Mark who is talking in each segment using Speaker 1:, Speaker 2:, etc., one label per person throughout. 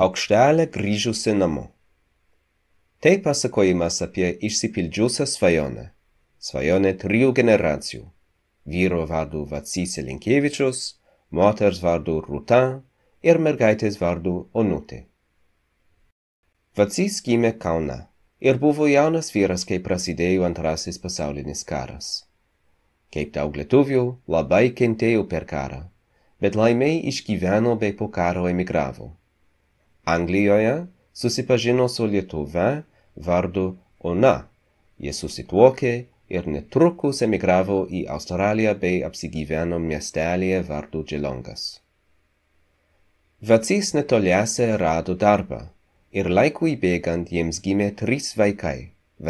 Speaker 1: paukštelė grįžusi namo. Tai pasakojimas apie išsipildžiusią svajonę, svajonę trijų generacijų - vyro vardu Vacys Linkievičius, moters vardu Rūta ir mergaitės vardu Onutė. Vacys gimė Kauna ir buvo jaunas vyras, kai prasidėjo antrasis pasaulinis karas. Kaip daug lietuvių, labai kentėjo per karą, bet laimiai išgyveno bei po karo emigravo anglijoje susipažino su lietuve vardu ona jie susituokė ir netrukus emigravo į australiją bei apsigyveno miestelyje vardu džilongas vacys netoliese rado darbą ir laikui bėgant jiems gimė trys vaikai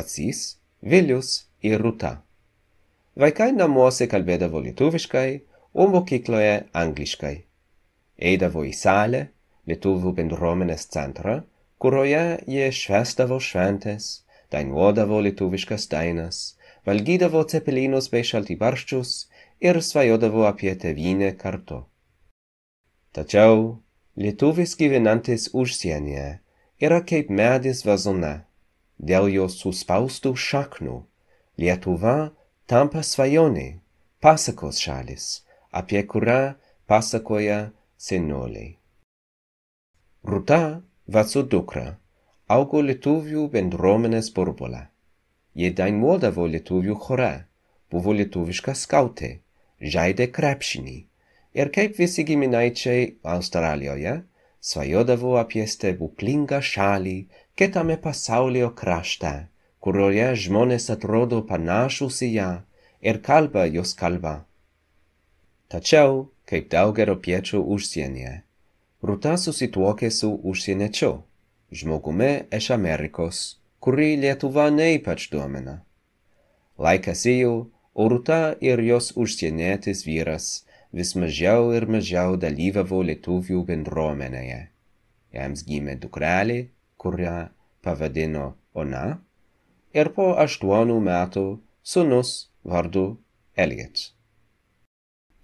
Speaker 1: vacys vilius ir rūta vaikai namuose kalbėdavo lietuviškai o mokykloje angliškai eidavo į salę lietuvių bendruomenės centrą, kurioje jie švęsdavo šventes, dainuodavo lietuviškas dainas, valgydavo cepelinus bei šaltibarščius ir svajodavo apie tėvynę kartu. Tačiau lietuvis gyvenantis užsienyje yra kaip medis vazone, dėl jo suspaustų šaknų Lietuva tampa svajonė, pasakos šalis, apie kurią pasakoja senoliai. Rūta Vaco dukra augo lietuvių bendruomenės burbule. Ji dainuodavo lietuvių chore, buvo lietuviška skautė, žaidė krepšinį ir er kaip visi giminaičiai Australijoje svajodavo apie stebuklingą šalį kitame pasaulio krašte, kurioje žmonės atrodo panašus į ją ir er kalba jos kalba. Tačiau, kaip daugelio piečių užsienyje, rūta susituokė su užsieniečiu žmogumi iš amerikos kurį lietuva ne ypač domina laikas ėjo o rūta ir jos užsienietis vyras vis mažiau ir mažiau dalyvavo lietuvių bendruomenėje jiems gimė dukrelė kurią pavadino ona ir po aštuonių metų sūnus vardu Elliot.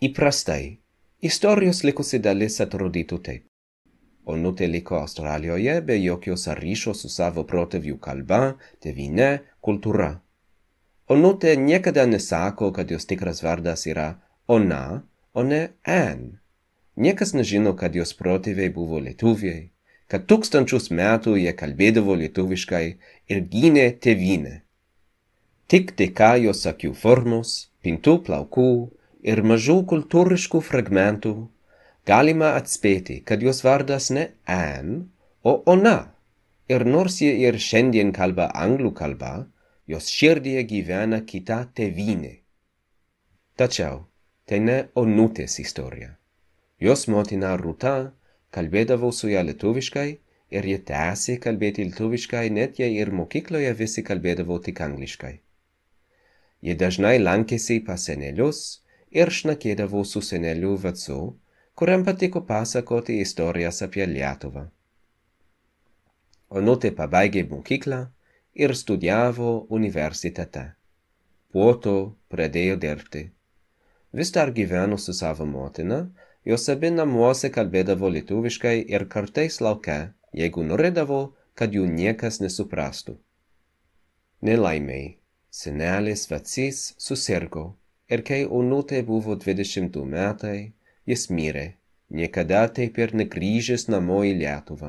Speaker 1: Įprastai, istorijos likusi dalis atrodytų taip. Onutė liko Australijoje be jokios ryšio su savo protėvių kalba, tėvyne, kultūra. Onutė niekada nesako, kad jos tikras vardas yra Ona, o ne An. Niekas nežino, kad jos protėviai buvo lietuviai, kad tūkstančius metų jie kalbėdavo lietuviškai ir gynė tėvynę. Tik dėka jos akių formos, pintų plaukų ir mažų kultūriškų fragmentų galima atspėti, kad jos vardas ne an, o ona. Ir nors jie ir šiandien kalba anglų kalba, jos širdyje gyvena kita tėvynė. Tačiau tai ne onutės istorija. Jos motina Rūta kalbėdavo su ja lietuviškai ir ji tęsė kalbėti lietuviškai, net jei ir mokykloje visi kalbėdavo tik angliškai. Ji dažnai lankėsi pas senelius ir šnekėdavo su seneliu vacu, kuriam patiko pasakoti istorijas apie lietuvą onutė pabaigė mokyklą ir studijavo universitete po to pradėjo dirbti vis dar gyveno su savo motina jos abi namuose kalbėdavo lietuviškai ir kartais lauke jeigu norėdavo kad jų niekas nesuprastų nelaimei senelis vacys susirgo ir kai onutė buvo dvidešimt du metai jis mirė, niekada taip ir negryžęs namo į Lietuvą.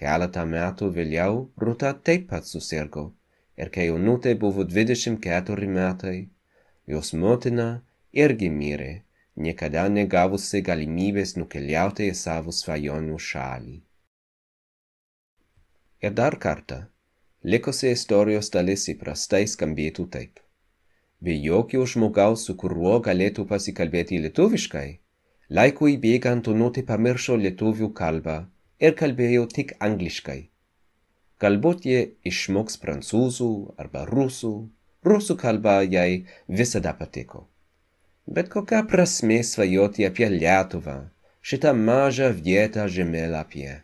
Speaker 1: Keletą metų vėliau Rūta taip pat susirgo ir kai jaunutė buvo 24 metai, jos motina irgi mirė, niekada negavusi galimybės nukeliauti į savo svajonių šalį. Ir dar kartą, likusi istorijos dalis įprastai skambėtų taip be jokio žmogaus, su kuriuo galėtų pasikalbėti lietuviškai. Laikui bėgant Donutė pamiršo lietuvių kalbą ir kalbėjo tik angliškai. Galbūt jie išmoks prancūzų arba rusų, rusų kalba jai visada patiko. Bet kokia prasme svajoti apie Lietuvą, šitą mažą vietą žemėlapyje.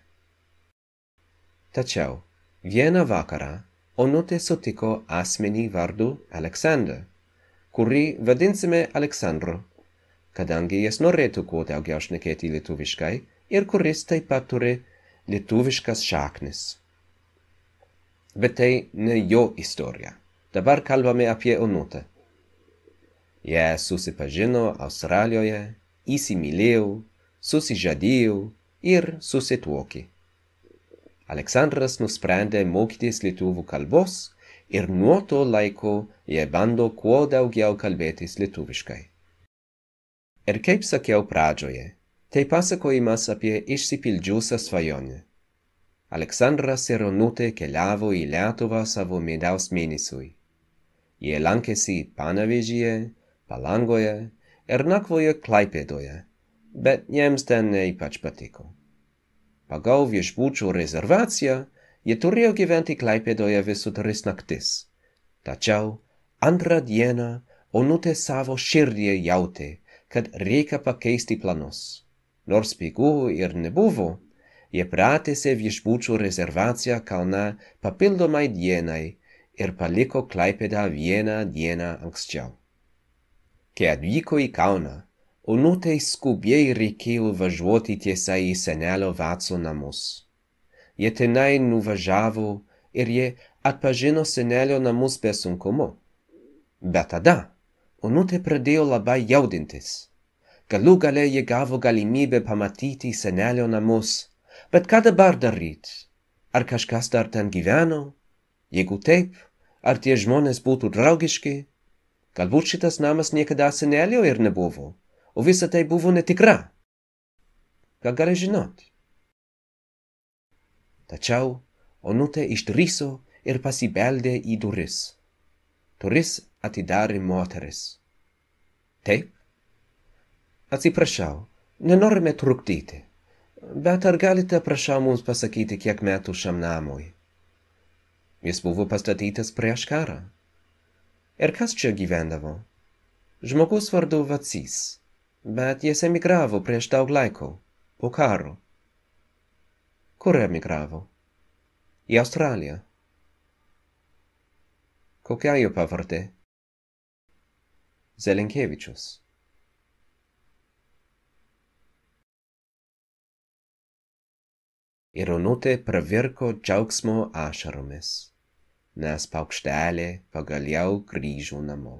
Speaker 1: Tačiau vieną vakarą Onutė sutiko asmenį vardu Aleksandr kurį vadinsime Aleksandru, kadangi jis norėtų kuo daugiau šnekėti lietuviškai ir kuris taip pat turi lietuviškas šaknis. Bet tai ne jo istorija. Dabar kalbame apie Onutę. Jie susipažino Australijoje, įsimylėjo, susižadėjo ir susituokė. Aleksandras nusprendė mokytis lietuvių kalbos ir nuo to laiko jie bando kuo daugiau kalbėtis lietuviškai. Ir kaip sakiau pradžioje, tai pasakojimas apie išsipildžiusią svajonę. Aleksandras ir Onutė keliavo į Lietuvą savo medaus mėnesiui. Jie lankėsi Panavežyje, Palangoje ir nakvojo Klaipėdoje, bet jiems ten ne ypač patiko. Pagal viešbučių rezervaciją Jie turėjo gyventi Klaipėdoje visutaris naktis, tačiau antrą dieną Onutė savo širdyje jautė, kad reikia pakeisti planus. Nors pigų ir nebuvo, jie pratėsi viešbučių rezervaciją Kaune papildomai dienai ir paliko Klaipėdą vieną dieną anksčiau. Kai atvyko į Kauną, Onutei skubiai reikėjo važiuoti tiesiai į senelio Vatso namus jie tenai nuvažiavo ir jie atpažino senelio namus be sunkumų. Bet tada onutė pradėjo labai jaudintis. Galų gale jie gavo galimybę pamatyti senelio namus, bet ką dabar daryti? Ar kažkas dar ten gyveno? Jeigu taip, ar tie žmonės būtų draugiški? Galbūt šitas namas niekada senelio ir nebuvo, o visa tai buvo netikra. Ką gali žinoti? Tačiau Onute išdrįso ir er pasibeldė į duris. Duris atidarė moteris. Taip? Atsiprašau, nenorime trukdyti, bet ar galite prašau mums pasakyti, kiek metų šiam namui? Jis buvo pastatytas prieš karą. Ir er kas čia gyvendavo? Žmogus vardu Vacys, bet jis emigravo prieš daug laiko, po karo kur emigravo į australiją kokia jo pavardė zelenkevičius ir onutė pravirko džiaugsmo ašaromis nes paukštelė pagaliau grįžo namo